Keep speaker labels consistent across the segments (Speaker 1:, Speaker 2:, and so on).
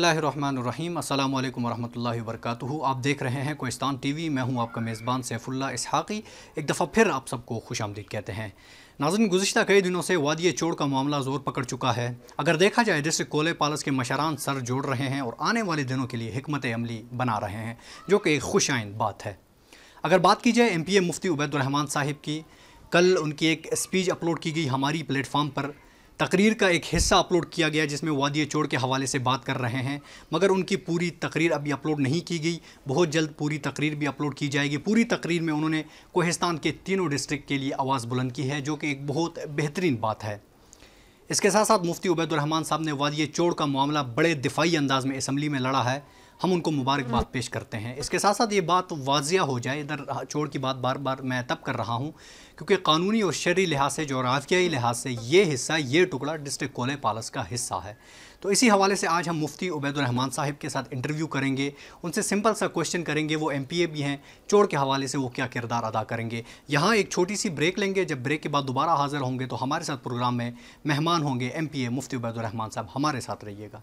Speaker 1: बसमीम् अल्लाम वरहल वर्क आप देख रहे हैं कोस्तान टीवी मैं हूं आपका मेज़बान सैफुल्ला इसहाक़ी एक दफ़ा फिर आप सबको खुश आमदीद कहते हैं नाजन गुजशत कई दिनों से वादी चोड़ का मामला जोर पकड़ चुका है अगर देखा जाए जैसे कोले पालस के मशरान सर जोड़ रहे हैं और आने वाले दिनों के लिए हमत अमली बना रहे हैं जो कि एक खुश आइंद बात है अगर बात की जाए M P A Mufti Ubaidurrahman साहिब की कल उनकी एक स्पीच अपलोड की गई हमारी प्लेटफार्म पर तकरीर का एक हिस्सा अपलोड किया गया जिसमें वादिया चोड़ के हवाले से बात कर रहे हैं मगर उनकी पूरी तकरीर अभी अपलोड नहीं की गई बहुत जल्द पूरी तकरीर भी अपलोड की जाएगी पूरी तकरीर में उन्होंने कोहिस्तान के तीनों डिस्ट्रिक्ट के लिए आवाज़ बुलंद की है जो कि एक बहुत बेहतरीन बात है इसके साथ साथ मुफ्ती उबैदुररहमान साहब ने वादिया चोड़ का मामला बड़े दिफाई अंदाज में इसम्बली में लड़ा है हम उनको मुबारकबाद पेश करते हैं इसके साथ साथ ये बात वाजिया हो जाए इधर छोड़ की बात बार बार मैं तब कर रहा हूँ क्योंकि कानूनी और शहरी लिहाज से जोग्राफियाई लिहाज से ये हिस्सा ये टुकड़ा डिस्ट्रिक्ट कोले पालस का हिस्सा है तो इसी हवाले से आज हम मुफ्ती उबैदुलरहमान साहब के साथ इंटरव्यू करेंगे उनसे सिंपल सा क्वेश्चन करेंगे वो एम भी हैं चोर के हवाले से वो क्या किरदार अदा करेंगे यहाँ एक छोटी सी ब्रेक लेंगे जब ब्रेक के बाद दोबारा हाजिर होंगे तो हमारे साथ प्रोग्राम में मेहमान होंगे एम मुफ्ती उबैदुलरहमान साहब हमारे साथ रहिएगा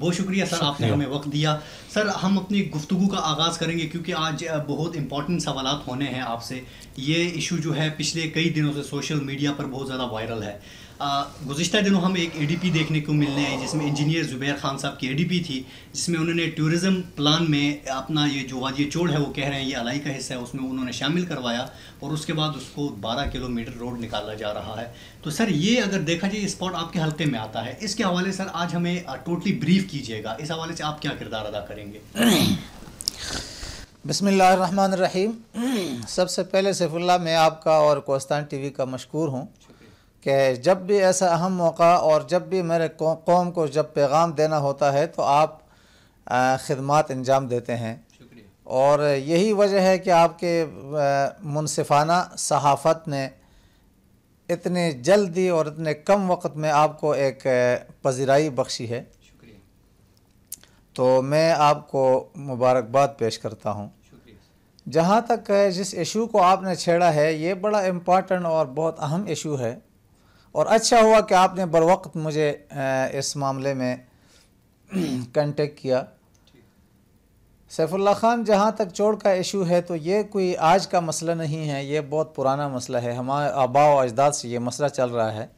Speaker 1: बहुत शुक्रिया सर आपने हमें वक्त दिया सर हम अपनी गुफ्तु का आगाज़ करेंगे क्योंकि आज बहुत इंपॉर्टेंट सवाल होने हैं आपसे ये इशू जो है पिछले कई दिनों से सोशल मीडिया पर बहुत ज़्यादा वायरल है गुज्त दिनों हम एक ए देखने को मिलने आए जिसमें इंजीनियर ज़ुबैर खान साहब की ए थी जिसमें उन्होंने टूरिज़म प्लान में अपना ये जो वादी चोड़ है वो कह रहे हैं ये अलाई का हिस्सा है उसमें उन्होंने शामिल करवाया और उसके बाद उसको 12 किलोमीटर रोड निकाला जा रहा है तो सर ये अगर देखा जाए स्पॉट आपके हल्के में आता है इसके हवाले सर आज हमें टोटली ब्रीफ कीजिएगा इस हवाले से आप क्या किरदार अदा करेंगे
Speaker 2: बसमिल्ल सबसे पहले सैफुल्ला मैं आपका और कोस्तान वी का मशहूर हूँ कि जब भी ऐसा अहम मौका और जब भी मेरे कौम को जब पैगाम देना होता है तो आप ख़दमात अंजाम देते हैं और यही वजह है कि आपके मुनसिफाना सहाफ़त ने इतने जल्दी और इतने कम वक्त में आपको एक पजीराई बख्शी है शुक्रिया तो मैं आपको मुबारकबाद पेश करता हूँ जहाँ तक जिस इशू को आपने छेड़ा है ये बड़ा इम्पॉर्टेंट और बहुत अहम इशू है और अच्छा हुआ कि आपने बर वक्त मुझे इस मामले में कंटेक्ट किया सैफुल्ला ख़ान जहाँ तक चोड़ का इशू है तो ये कोई आज का मसला नहीं है ये बहुत पुराना मसला है हमारे आबा अजदाद से ये मसला चल रहा है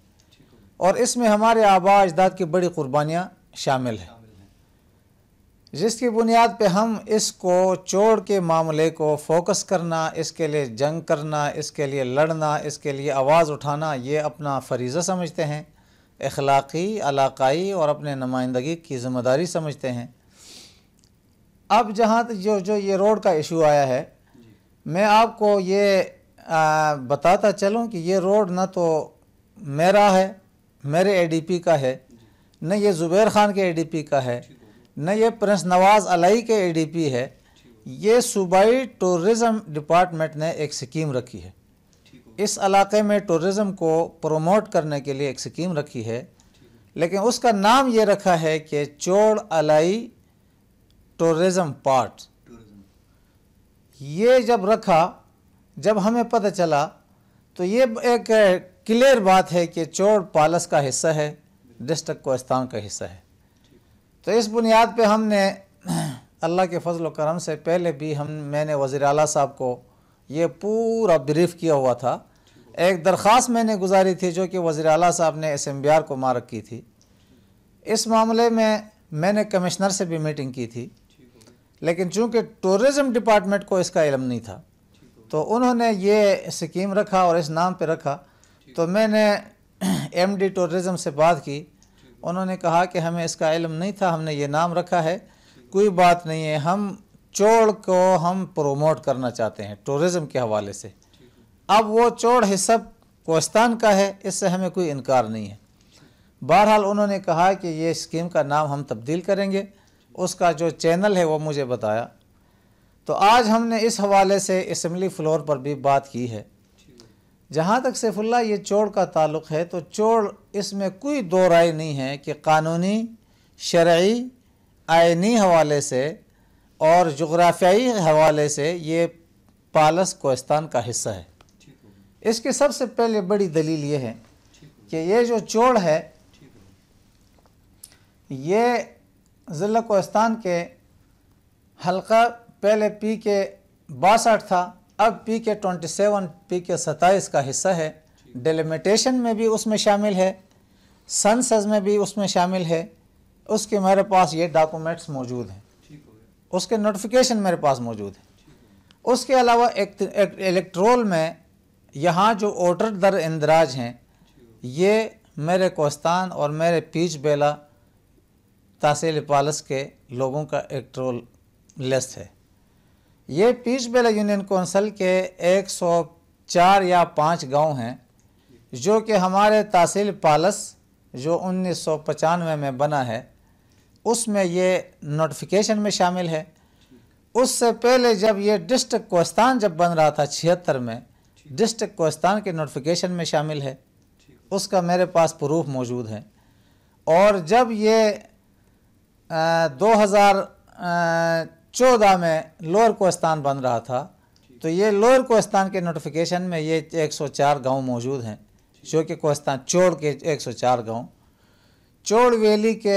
Speaker 2: और इसमें हमारे आबा अजदाद की बड़ी क़ुरबानियाँ शामिल हैं जिसकी बुनियाद पे हम इसको चोड़ के मामले को फोकस करना इसके लिए जंग करना इसके लिए लड़ना इसके लिए आवाज़ उठाना ये अपना फरीज़ा समझते हैं अखलाक़ी अलाकाई और अपने नुमाइंदगी की ज़िम्मेदारी समझते हैं अब जहाँ तक जो जो ये रोड का इशू आया है मैं आपको ये आ, बताता चलूँ कि ये रोड ना तो मेरा है मेरे एडीपी का है न ये ज़ुबैर ख़ान के एडीपी का है न ये प्रिंस नवाज अलाई के एडीपी है ये सूबाई टूरिज़म डिपार्टमेंट ने एक स्कीम रखी है इस इलाके में टूरिज्म को प्रमोट करने के लिए एक स्कीम रखी है लेकिन उसका नाम ये रखा है कि चोड़ अलाई टूरिज्म पार्ट ये जब रखा जब हमें पता चला तो ये एक क्लियर बात है कि चोड़ पालस का हिस्सा है डिस्ट्रिक्ट कोस्तान का हिस्सा है तो इस बुनियाद पे हमने अल्लाह के फजल करम से पहले भी हम मैंने वज़ी अल साहब को ये पूरा ब्रीफ किया हुआ था एक दरख्वास मैंने गुजारी थी जो कि वज़ी अल साहब ने एस एम बी आर को मारक की थी इस मामले में मैंने कमिश्नर से भी मीटिंग की थी लेकिन चूंकि टूरिज़म डिपार्टमेंट को इसका इलम नहीं था तो उन्होंने ये स्कीम रखा और इस नाम पे रखा तो मैंने एमडी टूरिज़म से बात की उन्होंने कहा कि हमें इसका इलम नहीं था हमने ये नाम रखा है कोई बात नहीं है हम चोड़ को हम प्रोमोट करना चाहते हैं टूरिज़म के हवाले से अब वो चोड़ हिसब कोस्तान का है इससे हमें कोई इनकार नहीं है बहरहाल उन्होंने कहा कि ये स्कीम का नाम हम तब्दील करेंगे उसका जो चैनल है वो मुझे बताया तो आज हमने इस हवाले से इसम्बली फ्लोर पर भी बात की है जहाँ तक सैफुल्ला ये चोड़ का ताल्लुक है तो चोड़ इसमें कोई दो राय नहीं है कि कानूनी शर्य आइनी हवाले से और जग्राफियाई हवाले से ये पालस कोस्तान का हिस्सा है इसकी सबसे पहले बड़ी दलील ये है कि ये जो चोड़ है ये ज़िला कोस्तान के हल्का पहले पी के बासठ था अब पी के ट्वेंटी सेवन पी के सत्ताईस का हिस्सा है डेलिमिटेशन में भी उसमें शामिल है सनसेज में भी उसमें शामिल है उसके मेरे पास ये डॉक्यूमेंट्स मौजूद हैं उसके नोटिफिकेशन मेरे पास मौजूद है उसके अलावा एक, इलेक्ट्रोल में यहाँ जो ऑर्डर दर इंदराज हैं ये मेरे कोस्तान और मेरे पीच बेला तहसील पालस के लोगों का इलेक्ट्रोल लिस्ट है ये पीच बेला यूनियन कौंसल के 104 या 5 गांव हैं जो कि हमारे तहसील पालस जो उन्नीस में बना है उसमें ये नोटिफिकेशन में शामिल है उससे पहले जब ये डिस्ट्रिक्ट कोस्तान जब बन रहा था छिहत्तर में डिस्ट्रिक्ट कोस्तान के नोटिफिकेशन में शामिल है उसका मेरे पास प्रूफ मौजूद है और जब ये दो हज़ार चौदह में लोअर कोस्तान बन रहा था तो ये लोअर कोस्तान के नोटिफिकेशन में ये 104 गांव मौजूद हैं जो कि कोस्तान चोड़ के 104 गांव चोड़ वैली के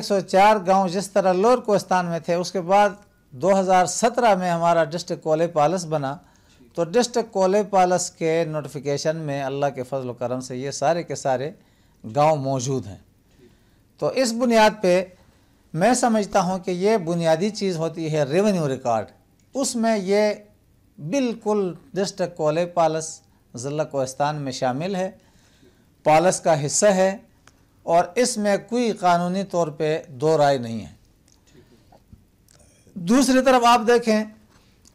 Speaker 2: 104 गांव जिस तरह लोअर कोस्तान में थे उसके बाद 2017 में हमारा डिस्ट्रिक्ट कोले पालस बना तो डिस्ट्रिक्ट कोले पालस के नोटिफिकेशन में अल्लाह के फजल करम से ये सारे के सारे गाँव मौजूद हैं तो इस बुनियाद पर मैं समझता हूँ कि ये बुनियादी चीज़ होती है रेवेन्यू रिकॉर्ड उसमें ये बिल्कुल डिस्ट्रिक्ट कोले पालस ज़िला कोस्तान में शामिल है पालस का हिस्सा है और इसमें कोई कानूनी तौर पे दो राय नहीं है दूसरी तरफ आप देखें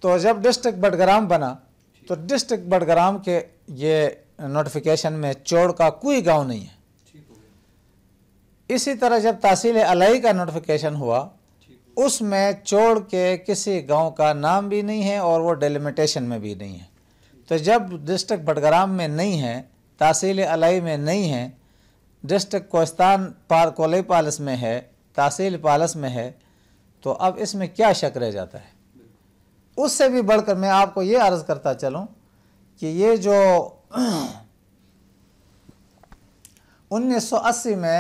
Speaker 2: तो जब डिस्ट्रिक्ट बडग्राम बना तो डिस्ट्रिक्ट बडग्राम के ये नोटिफिकेशन में चौड़ का कोई गांव नहीं है इसी तरह जब तहसील अलई का नोटिफिकेशन हुआ उसमें चोड़ के किसी गांव का नाम भी नहीं है और वो डेलिमिटेशन में भी नहीं है तो जब डिस्ट्रिक्ट भटग्राम में नहीं है तहसील अलई में नहीं है डिस्ट्रिक्ट कोस्तान पार कोले पालस में है तहसील पालस में है तो अब इसमें क्या शक रह जाता है उससे भी बढ़कर मैं आपको ये अर्ज़ करता चलूँ कि ये जो 1980 में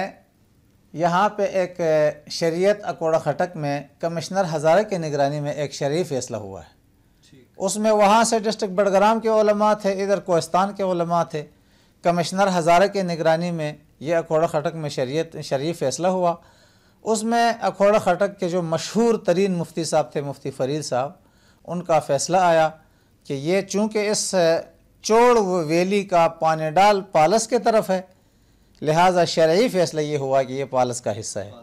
Speaker 2: यहाँ पे एक शरीयत अकोड़ा खटक में कमिश्नर हज़ारा की निगरानी में एक शरीफ फैसला हुआ है उसमें वहाँ से डिस्ट्रिक्ट बडग्राम के ओलमा थे इधर कोस्तान के ओलमा थे कमिश्नर हज़ारा की निगरानी में ये अखोड़ा खटक में शरीयत शरीफ फैसला हुआ उसमें अखोड़ा खटक के जो मशहूर तरीन मुफ्ती साहब थे मुफ्ती फरीद साहब उनका फ़ैसला आया कि ये चूँकि इस चोड़ वेली का पानेडाल पालस के तरफ है लिहाजा शर्य फैसला ये हुआ कि यह पालस का हिस्सा है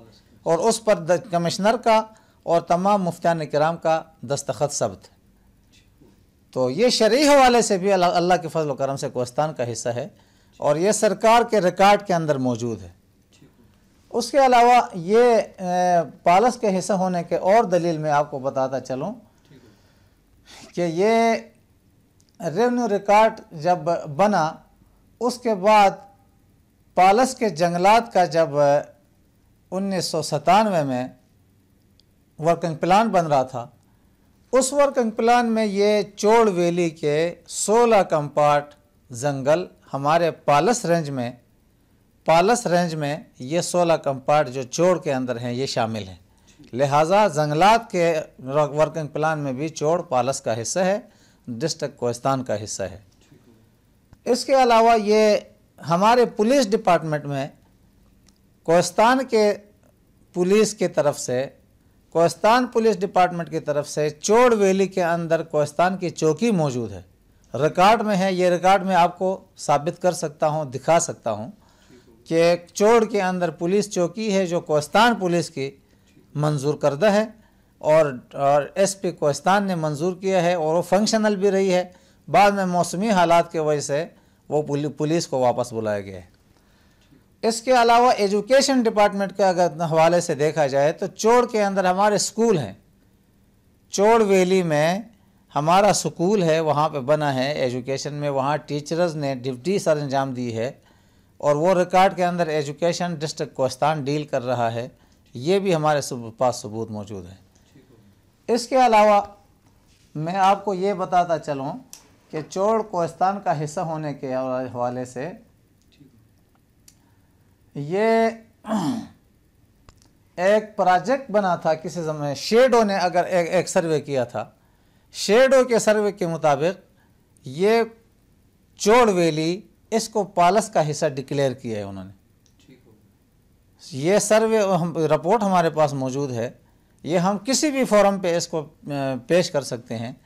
Speaker 2: और उस पर कमिश्नर का और तमाम मुफ्तान कराम का दस्तखत सब्त तो ये शरी हवाले से भी अल्लाह के फजल करम से कोस्तान का हिस्सा है और ये सरकार के रिकॉर्ड के अंदर मौजूद है उसके अलावा ये पालस के हिस्सा होने के और दलील में आपको बताता चलूँ कि ये रेवन्यू रिकॉर्ड जब बना उसके बाद पालस के जंगलात का जब उन्नीस में वर्किंग प्लान बन रहा था उस वर्किंग प्लान में ये चोड़ वैली के 16 कंपार्ट जंगल हमारे पालस रेंज में पालस रेंज में ये 16 कंपार्ट जो चोड़ के अंदर हैं ये शामिल हैं लिहाजा जंगलात के वर्किंग प्लान में भी चोड़ पालस का हिस्सा है डिस्ट्रिक्ट कोस्तान का हिस्सा है इसके अलावा ये हमारे पुलिस डिपार्टमेंट में कोस्तान के पुलिस की तरफ से कोस्तान पुलिस डिपार्टमेंट की तरफ से चोड़ वैली के अंदर कोस्तान की चौकी मौजूद है रिकॉर्ड में है ये रिकॉर्ड में आपको साबित कर सकता हूँ दिखा सकता हूँ कि चोड़ के अंदर पुलिस चौकी है जो कोस्तान पुलिस की मंजूर करदा है और और एसपी कोस्तान ने मंजूर किया है और वो फंक्शनल भी रही है बाद में मौसमी हालात की वजह से वो पुलिस को वापस बुलाया गया है इसके अलावा एजुकेशन डिपार्टमेंट के अगर हवाले से देखा जाए तो चोड़ के अंदर हमारे स्कूल हैं चोड़ वैली में हमारा स्कूल है वहाँ पे बना है एजुकेशन में वहाँ टीचर्स ने डिप्टी सर अंजाम दी है और वो रिकॉर्ड के अंदर एजुकेशन डिस्ट्रिक्ट कोस्तान डील कर रहा है ये भी हमारे पास सबूत मौजूद है इसके अलावा मैं आपको ये बताता चलूँ कि चोड़ कोस्तान का हिस्सा होने के हवाले से ये एक प्रोजेक्ट बना था किसी समय शेडो ने अगर एक, एक सर्वे किया था शेडो के सर्वे के मुताबिक ये चोड़ वैली इसको पालस का हिस्सा डिक्लेयर किया है उन्होंने ये सर्वे हम रिपोर्ट हमारे पास मौजूद है ये हम किसी भी फोरम पे इसको पेश कर सकते हैं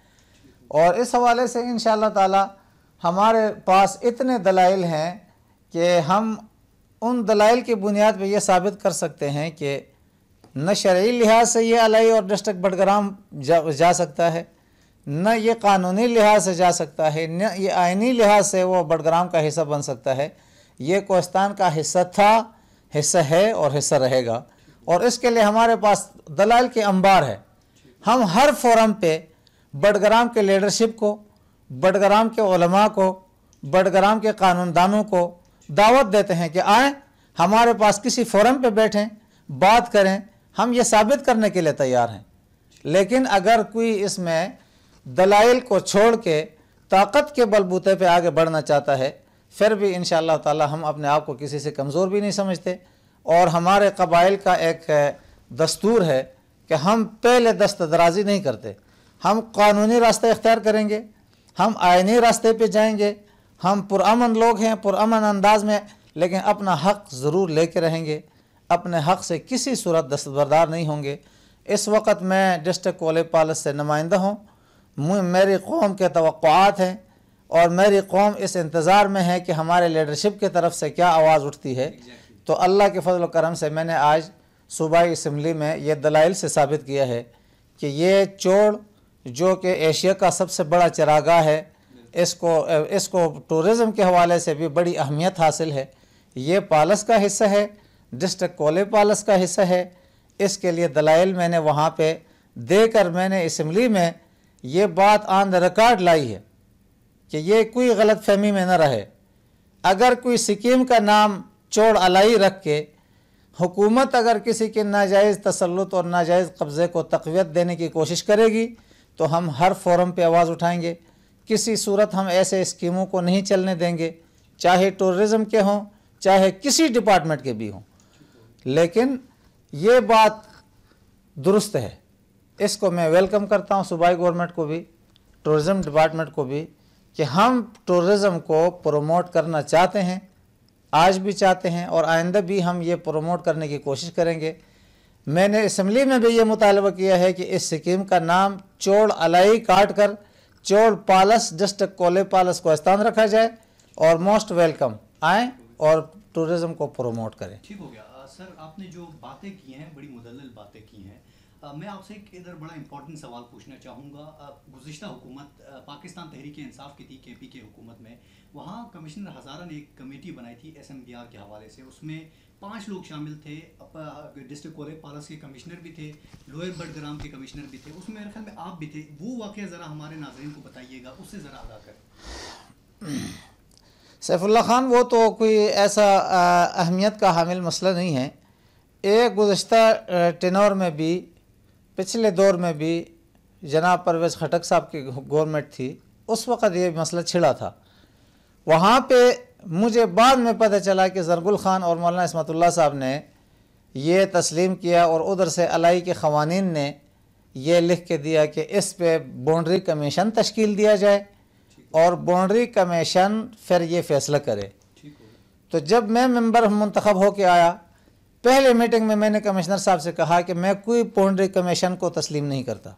Speaker 2: और इस हवाले से इन ताला हमारे पास इतने दलाइल हैं कि हम उन दलाइल की बुनियाद पर यह साबित कर सकते हैं कि न शर्य लिहाज से ये अलई और डिस्ट्रिक बडग्राम जा, जा सकता है न ये कानूनी लिहाज से जा सकता है न ये आइनी लिहाज से वो बडग्राम का हिस्सा बन सकता है ये कोस्तान का हिस्सा था हिस्सा है और हिस्सा रहेगा और इसके लिए हमारे पास दलाल के अंबार है हम हर फोरम पे बडग्राम के लीडरशिप को बडग्राम के उलमा को बडग्राम के कानूनदानों को दावत देते हैं कि आए हमारे पास किसी फोरम पे बैठें बात करें हम ये साबित करने के लिए तैयार हैं लेकिन अगर कोई इसमें दलाइल को छोड़ के ताकत के बलबूते पे आगे बढ़ना चाहता है फिर भी इन ताला हम अपने आप को किसी से कमज़ोर भी नहीं समझते और हमारे कबाइल का एक दस्तूर है कि हम पहले दस्त दराजी नहीं करते हम कानूनी रास्ते इख्तियार करेंगे हम आयनी रास्ते पे जाएंगे हम पुरान लोग हैं पुरान अंदाज में लेकिन अपना हक़ ज़रूर ले कर रहेंगे अपने हक़ से किसी सूरत दस्तबरदार नहीं होंगे इस वक्त मैं डिस्ट्रिक्ट कोले पालस से नुमाइंदा हूँ मेरी कौम के तोक़ात हैं और मेरी कौम इस इंतज़ार में है कि हमारे लीडरशिप की तरफ से क्या आवाज़ उठती है तो अल्लाह के फजल करम से मैंने आज सूबाई इसम्बली में ये दलाइल से साबित किया है कि ये चोड़ जो कि एशिया का सबसे बड़ा चरागा है इसको इसको टूरिज़म के हवाले से भी बड़ी अहमियत हासिल है ये पालस का हिस्सा है डिस्ट्रिक्ट कोले पालस का हिस्सा है इसके लिए दलाइल मैंने वहाँ पे देकर मैंने इसम्बली में ये बात ऑन द रिकॉर्ड लाई है कि ये कोई गलत फहमी में न रहे अगर कोई सिक्किम का नाम चोड़ अलाई रख के हुकूमत अगर किसी के नाजायज़ तसलुत और नाजायज़ कब्ज़े को तकवीत देने की कोशिश करेगी तो हम हर फोरम पे आवाज़ उठाएंगे किसी सूरत हम ऐसे स्कीमों को नहीं चलने देंगे चाहे टूरिज़्म के हों चाहे किसी डिपार्टमेंट के भी हों लेकिन ये बात दुरुस्त है इसको मैं वेलकम करता हूँ सूबाई गवर्नमेंट को भी टूरिज़्म डिपार्टमेंट को भी कि हम टूरिज़्म को प्रमोट करना चाहते हैं आज भी चाहते हैं और आइंदा भी हम ये प्रमोट करने की कोशिश करेंगे मैंने इसम्बली में भी ये मुतालबा किया है कि इस स्कीम का नाम चोड़ अलाई काट कर चोड़ पालस जस्ट कोले पालस को स्थान रखा जाए और मोस्ट वेलकम आए और टूरिज्म को प्रमोट करें ठीक हो गया
Speaker 1: सर आपने जो बातें की हैं बड़ी मुदल बातें की हैं मैं आपसे एक इधर बड़ा इंपॉर्टेंट सवाल पूछना चाहूँगा गुज्त हुकूमत पाकिस्तान तहरीक इंसाफ की थी के पी के हुकूमत में वहाँ कमिश्नर हज़ारा ने एक कमेटी बनाई थी एस एम बी आर के हवाले से उसमें पाँच लोग शामिल थे डिस्ट्रिक्ट कोरे पालस के कमिश्नर भी थे लोअर बडग्राम के कमिश्नर भी थे उसमें मेरे ख्याल में आप भी थे वो वाक़ ज़रा हमारे नाजरन को बताइएगा उससे ज़रा आगा कर
Speaker 2: सैफुल्ला ख़ान वो तो कोई ऐसा अहमियत का हामिल मसला नहीं है एक गुज्त टेनोर में भी पिछले दौर में भी जनाब परवेज खटक साहब की गवर्नमेंट थी उस वक़्त ये मसला छिड़ा था वहाँ पे मुझे बाद में पता चला कि जरगुल ख़ान और मौलाना इसमतुल्ला साहब ने ये तस्लीम किया और उधर से अलाई के ख़वानीन ने यह लिख के दिया कि इस पे बाउंड्री कमीशन तश्कील दिया जाए और बाउंड्री कमीशन फिर ये फैसला करे तो जब मैं मेम्बर मंतखब होके आया पहले मीटिंग में मैंने कमिश्नर साहब से कहा कि मैं कोई बाउंड्री कमीशन को तस्लीम नहीं करता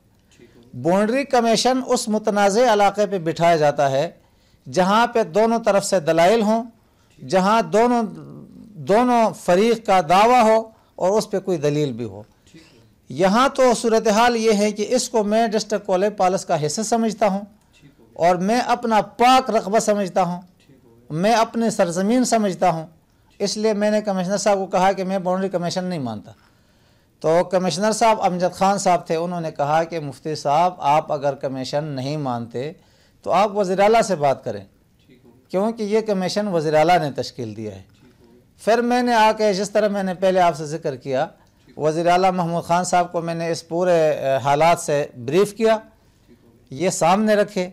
Speaker 2: बाउंड्री कमीशन उस मुतनाज़ इलाके पर बिठाया जाता है जहाँ पे दोनों तरफ से दलाइल हों जहाँ दोनों दोनों फरीक का दावा हो और उस पर कोई दलील भी हो यहाँ तो सूरत हाल ये है कि इसको मैं डिस्ट्रिक्ट कॉलेज पालस का हिस्सा समझता हूँ और मैं अपना पाक रकबा समझता हूँ मैं अपने सरजमीन समझता हूँ इसलिए मैंने कमिश्नर साहब को कहा कि मैं बाउंड्री कमीशन नहीं मानता तो कमिश्नर साहब अमजद ख़ान साहब थे उन्होंने कहा कि मुफ्ती साहब आप अगर कमीशन नहीं मानते तो आप अल से बात करें क्योंकि ये कमीशन अल ने तश्कील दिया है फिर मैंने आके जिस तरह मैंने पहले आपसे ज़िक्र किया वज़ी अल महमूद ख़ान साहब को मैंने इस पूरे हालात से ब्रीफ़ किया ये सामने रखे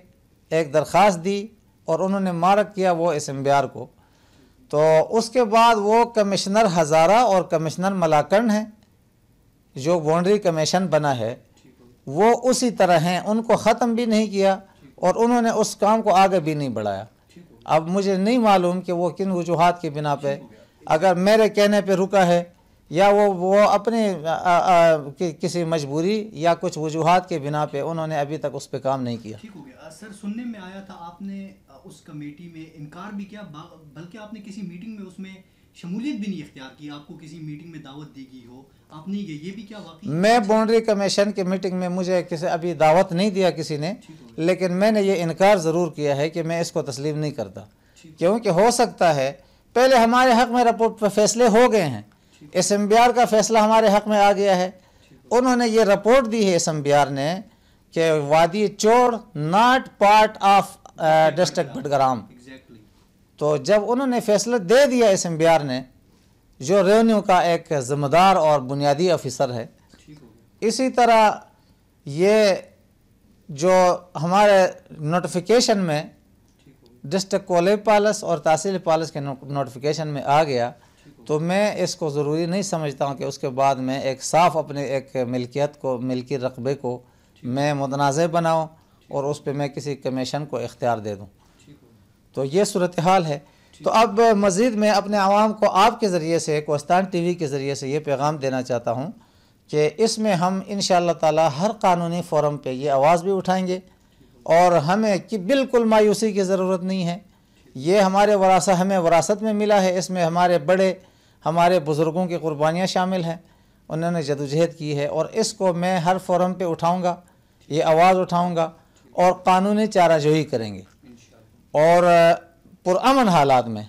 Speaker 2: एक दरख्वास्त दी और उन्होंने मारक किया वो इस एम्बियार को तो उसके बाद वो कमिश्नर हज़ारा और कमिश्नर मलाकर्ण हैं जो बाउंड्री कमीशन बना है वो उसी तरह हैं उनको ख़त्म भी नहीं किया और उन्होंने उस काम को आगे भी नहीं बढ़ाया अब मुझे नहीं मालूम कि वो किन वजूहत के बिना पे अगर मेरे कहने पे रुका है या वो वो अपने आ, आ, कि, किसी मजबूरी या कुछ वजूहत के बिना पे उन्होंने अभी तक उस पर काम नहीं किया ठीक हो
Speaker 1: गया सर सुनने में आया था आपने उस कमेटी में इनकार भी किया बल्कि आपने किसी मीटिंग में उसमें शमूलियत भी नहीं इख्तियार की आपको किसी मीटिंग में दावत दी गई हो आपने ये ये भी क्या वाकई
Speaker 2: मैं बाउंड्री कमीशन की मीटिंग में मुझे किसी अभी दावत नहीं दिया किसी ने लेकिन मैंने ये इनकार ज़रूर किया है कि मैं इसको तस्लीम नहीं करता क्योंकि हो सकता है पहले हमारे हक़ में रिपोर्ट पर फैसले हो गए हैं एस एम बी आर का फैसला हमारे हक़ में आ गया है उन्होंने ये रिपोर्ट दी है एस एम बी आर ने कि वादी चोर not part of district uh, Bhatgram तो जब उन्होंने फैसला दे दिया इस एम ने जो रेवेन्यू का एक ज़िम्मेदार और बुनियादी ऑफिसर है इसी तरह ये जो हमारे नोटिफिकेशन में डिस्ट्रिक्ट कॉलेज पालस और तहसील पालस के नोटिफिकेशन में आ गया तो मैं इसको ज़रूरी नहीं समझता हूँ कि उसके बाद मैं एक साफ़ अपने एक मिल्कियत को मिल्की रकबे को मैं मतनाज़ बनाऊँ और उस पर मैं किसी कमीशन को इख्तियार दे दूँ तो ये सूरत हाल है तो अब मज़ीद मैं अपने आवाम को आपके ज़रिए से कोस्तान टी वी के ज़रिए से ये पैगाम देना चाहता हूँ कि इसमें हम इन ताला हर कानूनी फोरम पर ये आवाज़ भी उठाएँगे और हमें कि बिल्कुल मायूसी की ज़रूरत नहीं है ये हमारे वरासा हमें वरासत में मिला है इसमें हमारे बड़े हमारे बुज़ुर्गों की कुर्बानियाँ शामिल हैं उन्होंने जदोजहद की है और इसको मैं हर फोरम पे उठाऊँगा ये आवाज़ उठाऊँगा और कानूनी चाराजोही करेंगे और पुरान हालात में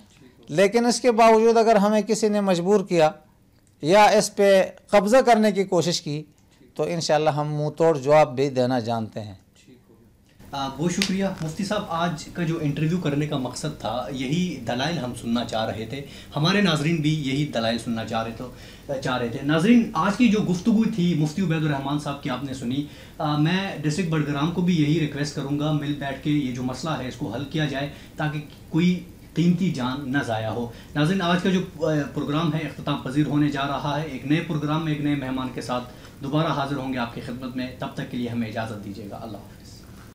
Speaker 2: लेकिन इसके बावजूद अगर हमें किसी ने मजबूर किया या इस पर कब्ज़ा करने की कोशिश की तो इन हम मुँह तोड़ जवाब भी देना जानते हैं
Speaker 1: बहुत शुक्रिया मुफ्ती साहब आज का जो इंटरव्यू करने का मकसद था यही दलाइल हम सुनना चाह रहे थे हमारे नाजरीन भी यही दलाइल सुनना चाह रहे तो चाह रहे थे नाजरीन आज की जो गुफ्तु थी मुफ्ती उबैदरहमान साहब की आपने सुनी आ, मैं डिस्ट्रिक्ट बडग्राम को भी यही रिक्वेस्ट करूँगा मिल बैठ के ये जो मसला है इसको हल किया जाए ताकि कोई कीमती जान न ज़ाया हो नाजिन आज का जो प्रोग्राम है अख्ताम पजीर होने जा रहा है एक नए प्रोग्राम में एक नए मेहमान के साथ दोबारा हाजिर होंगे आपकी खिदमत में तब तक के लिए हमें इजाज़त दीजिएगा अल्लाह